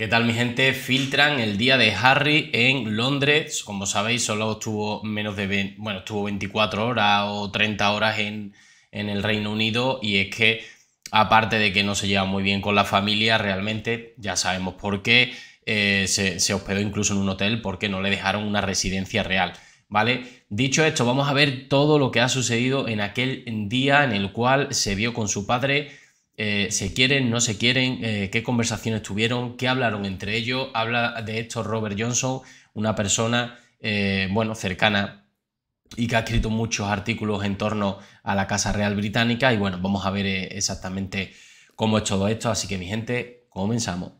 ¿Qué tal mi gente? Filtran el día de Harry en Londres. Como sabéis, solo estuvo menos de bueno, estuvo 24 horas o 30 horas en, el Reino Unido y es que aparte de que no se lleva muy bien con la familia, realmente ya sabemos por qué eh, se, se hospedó incluso en un hotel porque no le dejaron una residencia real. ¿Vale? Dicho esto, vamos a ver todo lo que ha sucedido en aquel día en el cual se vio con su padre eh, se quieren, no se quieren, eh, qué conversaciones tuvieron, qué hablaron entre ellos. Habla de esto Robert Johnson, una persona, eh, bueno, cercana y que ha escrito muchos artículos en torno a la Casa Real Británica. Y bueno, vamos a ver exactamente cómo es todo esto. Así que mi gente, comenzamos.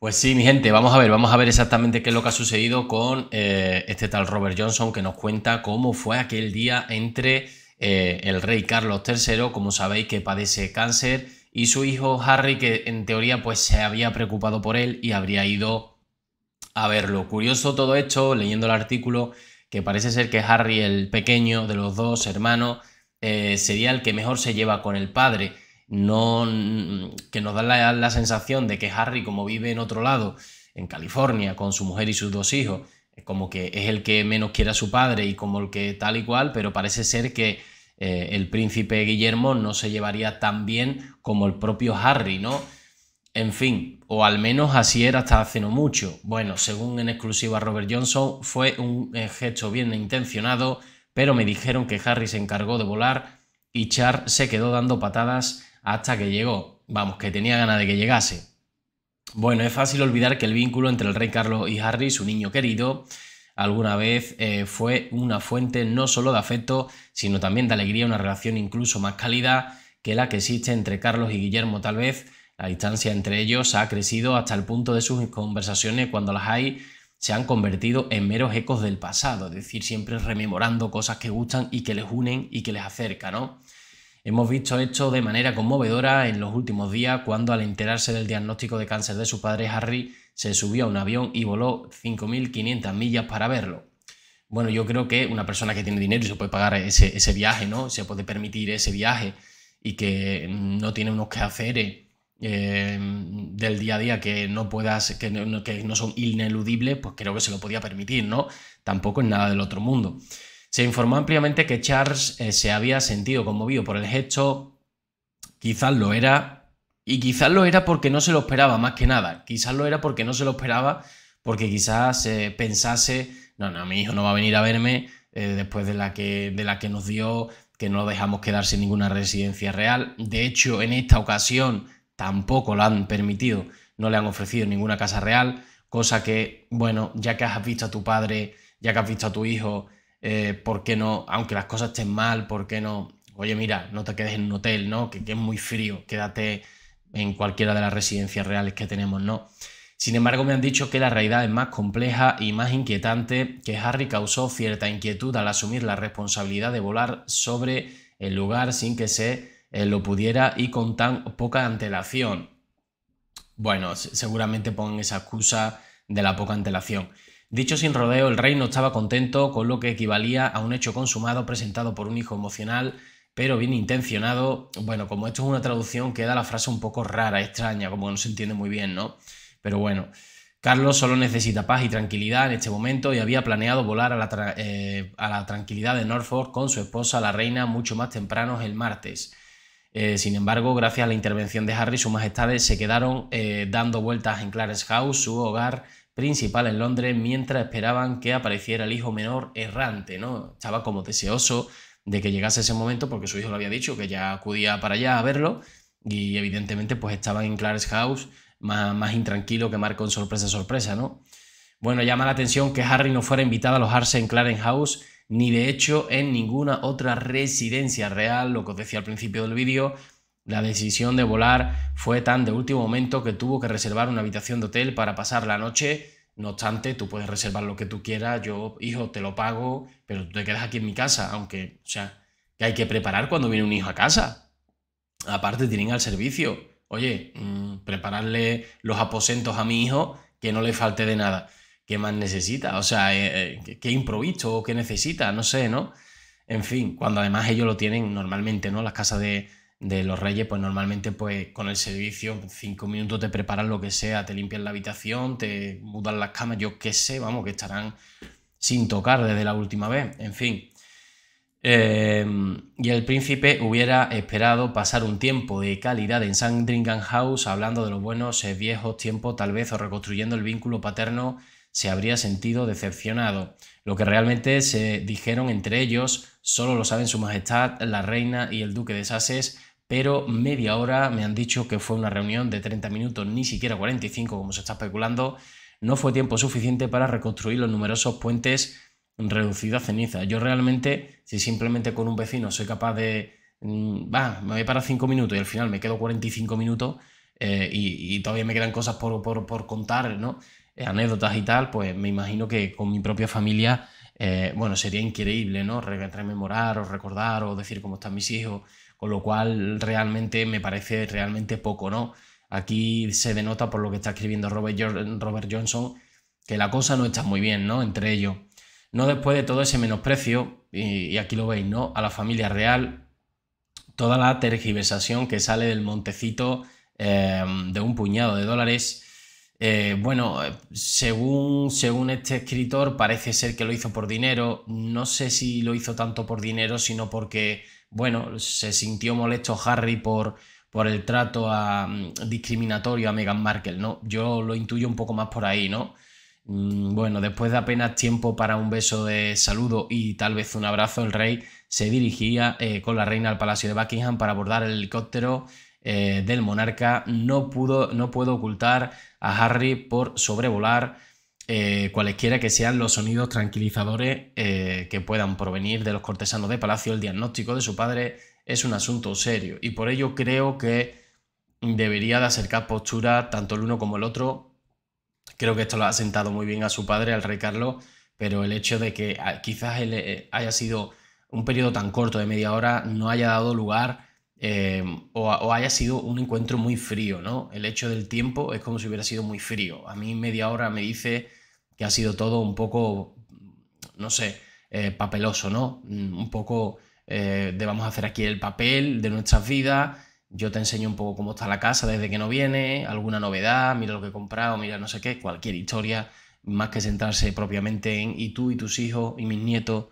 Pues sí, mi gente, vamos a ver, vamos a ver exactamente qué es lo que ha sucedido con eh, este tal Robert Johnson que nos cuenta cómo fue aquel día entre eh, el rey Carlos III, como sabéis que padece cáncer, y su hijo Harry que en teoría pues se había preocupado por él y habría ido a verlo. Curioso todo esto, leyendo el artículo, que parece ser que Harry, el pequeño de los dos hermanos, eh, sería el que mejor se lleva con el padre no, mm, que nos da la, sensación de que Harry, como vive en otro lado, en California, con su mujer y sus dos hijos, como que es el que menos quiere a su padre y como el que tal y cual, pero parece ser que eh, el príncipe Guillermo no se llevaría tan bien como el propio Harry, ¿no? En fin, o al menos así era hasta hace no mucho. Bueno, según en exclusiva Robert Johnson, fue un eh, gesto bien intencionado, pero me dijeron que Harry se encargó de volar y Char se quedó dando patadas hasta que llegó. Vamos, que tenía ganas de que llegase. Bueno, es fácil olvidar que el vínculo entre el rey Carlos y Harry, su niño querido, alguna vez eh, fue una fuente no solo de afecto, sino también de alegría, una relación incluso más cálida que la que existe entre Carlos y Guillermo tal vez. La distancia entre ellos ha crecido hasta el punto de sus conversaciones cuando las hay se han convertido en meros ecos del pasado, es decir, siempre rememorando cosas que gustan y que les unen y que les acerca, ¿no? hemos visto esto de manera conmovedora en los últimos días cuando al enterarse del diagnóstico de cáncer de su padre Harry se subió a un avión y voló 5.500 millas para verlo. Bueno, yo creo que una persona que tiene dinero y se puede pagar ese, viaje, ¿no? Se puede permitir ese viaje y que no tiene unos quehaceres eh, del día a día que no puedas, que que no son ineludibles, pues creo que se lo podía permitir, ¿no? Tampoco es nada del otro mundo. Se informó ampliamente que Charles eh, se había sentido conmovido por el gesto, quizás lo era, y quizás lo era porque no se lo esperaba, más que nada, quizás lo era porque no se lo esperaba, porque quizás pensase, no, no, mi hijo no va a venir a verme eh, después de la, que, de la que nos dio, que no lo dejamos quedarse sin ninguna residencia real. De hecho, en esta ocasión tampoco lo han permitido, no le han ofrecido ninguna casa real, cosa que, bueno, ya que has visto a tu padre, ya que has visto a tu hijo, porque eh, ¿por qué no? Aunque las cosas estén mal, ¿por qué no? Oye, mira, no te quedes en un hotel, ¿no? Que, es muy frío, quédate en cualquiera de las residencias reales que tenemos, ¿no? Sin embargo, me han dicho que la realidad es más compleja y más inquietante, que Harry causó cierta inquietud al asumir la responsabilidad de volar sobre el lugar sin que se eh, lo pudiera y con tan poca antelación. Bueno, seguramente pongan esa excusa de la poca antelación. Dicho sin rodeo, el rey no estaba contento con lo que equivalía a un hecho consumado presentado por un hijo emocional, pero bien intencionado. Bueno, como esto es una traducción, queda la frase un poco rara, extraña, como no se entiende muy bien, ¿no? Pero bueno. Carlos solo necesita paz y tranquilidad en este momento y había planeado volar a la, eh, tranquilidad de Norfolk con su esposa, la reina, mucho más temprano el martes. Eh, sin embargo, gracias a la intervención de Harry, sus majestades se quedaron eh, dando vueltas en Clarence House, su hogar, principal en Londres mientras esperaban que apareciera el hijo menor errante, ¿no? Estaba como deseoso de que llegase ese momento porque su hijo lo había dicho, que ya acudía para allá a verlo y evidentemente pues estaba en Clarence House más, intranquilo que marco con sorpresa sorpresa, ¿no? Bueno, llama la atención que Harry no fuera invitado a alojarse en Clarence House ni de hecho en ninguna otra residencia real, lo que os decía al principio del vídeo, la decisión de volar fue tan de último momento que tuvo que reservar una habitación de hotel para pasar la noche. No obstante, tú puedes reservar lo que tú quieras, yo, hijo, te lo pago, pero tú te quedas aquí en mi casa, aunque, o sea, que hay que preparar cuando viene un hijo a casa. Aparte, tienen al servicio. Oye, mm, prepararle los aposentos a mi hijo, que no le falte de nada. ¿Qué más necesita? O sea, eh, eh, ¿qué improviso o qué necesita? No sé, ¿no? En fin, cuando además ellos lo tienen normalmente, ¿no? Las casas de, de los reyes, pues normalmente pues con el servicio, pues, cinco minutos te preparan lo que sea, te limpian la habitación, te mudan las camas, yo qué sé, vamos, que estarán sin tocar desde la última vez, en fin. Em, y el príncipe hubiera esperado pasar un tiempo de calidad en Sandringham House hablando de los buenos eh, viejos tiempos, tal vez, o reconstruyendo el vínculo paterno, se habría sentido decepcionado. Lo que realmente se dijeron entre ellos, solo lo saben su majestad, la reina y el duque de Sases, pero media hora me han dicho que fue una reunión de 30 minutos, ni siquiera 45 como se está especulando, no fue tiempo suficiente para reconstruir los numerosos puentes reducidos a ceniza. Yo realmente, si simplemente con un vecino soy capaz de, mm, va, me voy para 5 minutos y al final me quedo 45 minutos eh, y, todavía me quedan cosas por, por contar, ¿no? Eh, anécdotas y tal, pues me imagino que con mi propia familia eh, bueno, sería increíble, ¿no? Rememorar o recordar o decir cómo están mis hijos, con lo cual realmente me parece realmente poco, ¿no? Aquí se denota por lo que está escribiendo Robert, Johnson que la cosa no está muy bien, ¿no? Entre ellos. No después de todo ese menosprecio, y, aquí lo veis, ¿no? A la familia real, toda la tergiversación que sale del montecito eh, de un puñado de dólares eh, bueno, según, según este escritor, parece ser que lo hizo por dinero. No sé si lo hizo tanto por dinero, sino porque, bueno, se sintió molesto Harry por, por el trato a, ah, discriminatorio a Meghan Markle, ¿no? Yo lo intuyo un poco más por ahí, ¿no? Mm, bueno, después de apenas tiempo para un beso de saludo y tal vez un abrazo, el rey se dirigía eh, con la reina al Palacio de Buckingham para abordar el helicóptero eh, del monarca, no, pudo, no puedo ocultar a Harry por sobrevolar eh, cualesquiera que sean los sonidos tranquilizadores eh, que puedan provenir de los cortesanos de palacio, el diagnóstico de su padre es un asunto serio y por ello creo que debería de acercar postura tanto el uno como el otro. Creo que esto lo ha sentado muy bien a su padre, al rey Carlos, pero el hecho de que ah, quizás haya sido un periodo tan corto de media hora no haya dado lugar eh, o, haya sido un encuentro muy frío, ¿no? El hecho del tiempo es como si hubiera sido muy frío. A mí media hora me dice que ha sido todo un poco, no sé, eh, papeloso, ¿no? Mm, un poco eh, de vamos a hacer aquí el papel de nuestras vidas, yo te enseño un poco cómo está la casa desde que no viene, alguna novedad, mira lo que he comprado, mira no sé qué, cualquier historia, más que sentarse propiamente en y tú y tus hijos y mis nietos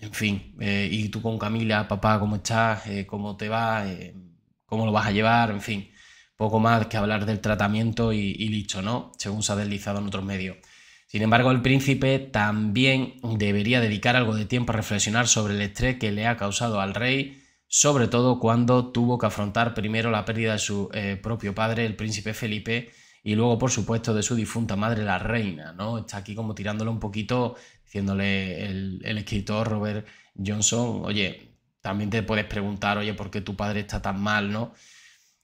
en fin, eh, y tú con Camila, papá, ¿cómo estás? Eh, ¿Cómo te va? Eh, ¿Cómo lo vas a llevar? En fin, poco más que hablar del tratamiento y, dicho, ¿no? Según se ha deslizado en otros medios. Sin embargo, el príncipe también debería dedicar algo de tiempo a reflexionar sobre el estrés que le ha causado al rey, sobre todo cuando tuvo que afrontar primero la pérdida de su propio padre, el príncipe Felipe, y luego, por supuesto, de su difunta madre, la reina, ¿no? Está aquí como tirándole un poquito, diciéndole el, el escritor Robert Johnson, oye, también te puedes preguntar, oye, ¿por qué tu padre está tan mal, no?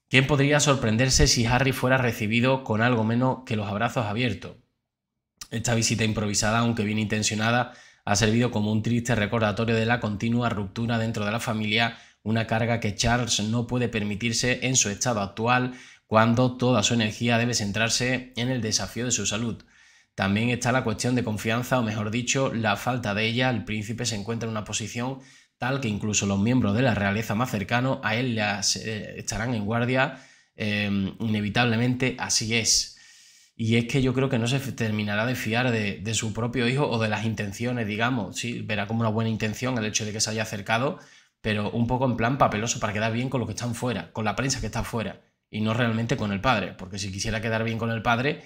¿Quién podría sorprenderse si Harry fuera recibido con algo menos que los abrazos abiertos? Esta visita improvisada, aunque bien intencionada, ha servido como un triste recordatorio de la continua ruptura dentro de la familia, una carga que Charles no puede permitirse en su estado actual cuando toda su energía debe centrarse en el desafío de su salud. También está la cuestión de confianza, o mejor dicho, la falta de ella. El príncipe se encuentra en una posición tal que incluso los miembros de la realeza más cercano a él las, eh, estarán en guardia. Em, inevitablemente así es. Y es que yo creo que no se terminará de fiar de, su propio hijo o de las intenciones, digamos. Sí, verá como una buena intención el hecho de que se haya acercado, pero un poco en plan papeloso para quedar bien con lo que están fuera, con la prensa que está fuera y no realmente con el padre, porque si quisiera quedar bien con el padre,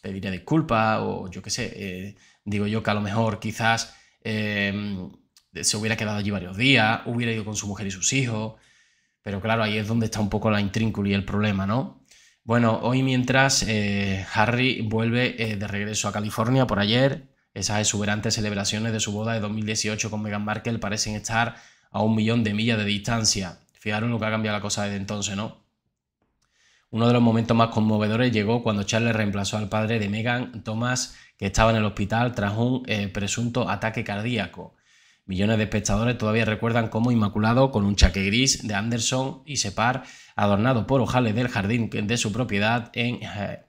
pediría disculpas o yo qué sé, eh, digo yo que a lo mejor quizás em, se hubiera quedado allí varios días, hubiera ido con su mujer y sus hijos, pero claro, ahí es donde está un poco la intrínculo y el problema, ¿no? Bueno, hoy mientras eh, Harry vuelve eh, de regreso a California por ayer, esas exuberantes celebraciones de su boda de 2018 con Meghan Markle parecen estar a un millón de millas de distancia. Fijaros lo que ha cambiado la cosa desde entonces, ¿no? Uno de los momentos más conmovedores llegó cuando Charles reemplazó al padre de Megan, Thomas, que estaba en el hospital tras un eh, presunto ataque cardíaco. Millones de espectadores todavía recuerdan cómo Inmaculado, con un chaque gris de Anderson y Separ, adornado por ojales del jardín de su propiedad en eh,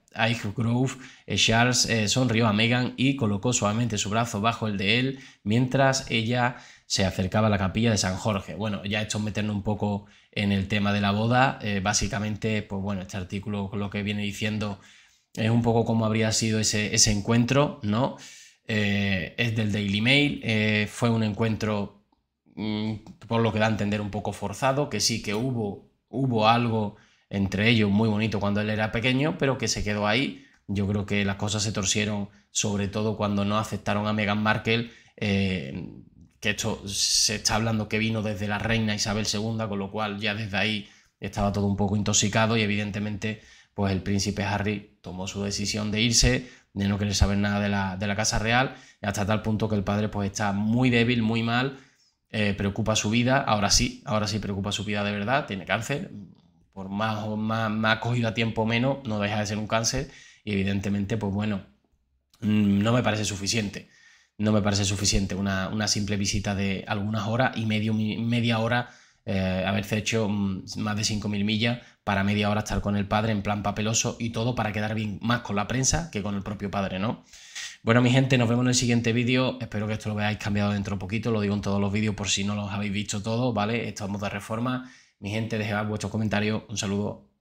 Grove, eh, Charles eh, sonrió a Megan y colocó suavemente su brazo bajo el de él mientras ella se acercaba a la capilla de San Jorge. Bueno, ya esto es meternos un poco en el tema de la boda. Eh, básicamente, pues bueno, este artículo lo que viene diciendo es un poco cómo habría sido ese, ese encuentro, ¿no? es del Daily Mail, fue un encuentro, mm, por lo que da a entender, un poco forzado, que sí que hubo, hubo algo entre ellos muy bonito cuando él era pequeño, pero que se quedó ahí. Yo creo que las cosas se torcieron, sobre todo cuando no aceptaron a Meghan Markle, eh, que esto se está hablando que vino desde la reina Isabel II, con lo cual ya desde ahí estaba todo un poco intoxicado y evidentemente pues el príncipe Harry tomó su decisión de irse, de no querer saber nada de la, Casa Real, hasta tal punto que el padre pues está muy débil, muy mal, eh, preocupa su vida, ahora sí, ahora sí preocupa su vida de verdad, tiene cáncer, por más o más, más cogido a tiempo menos, no deja de ser un cáncer y evidentemente, pues bueno, mm, no me parece suficiente. No me parece suficiente una, simple visita de algunas horas y media hora eh, haberse hecho mm, más de 5.000 millas para media hora estar con el padre en plan papeloso y todo para quedar bien más con la prensa que con el propio padre, ¿no? Bueno, mi gente, nos vemos en el siguiente vídeo. Espero que esto lo veáis cambiado dentro de poquito. Lo digo en todos los vídeos por si no los habéis visto todos, ¿vale? Estamos de reforma mi gente, dejad vuestros comentarios. Un saludo.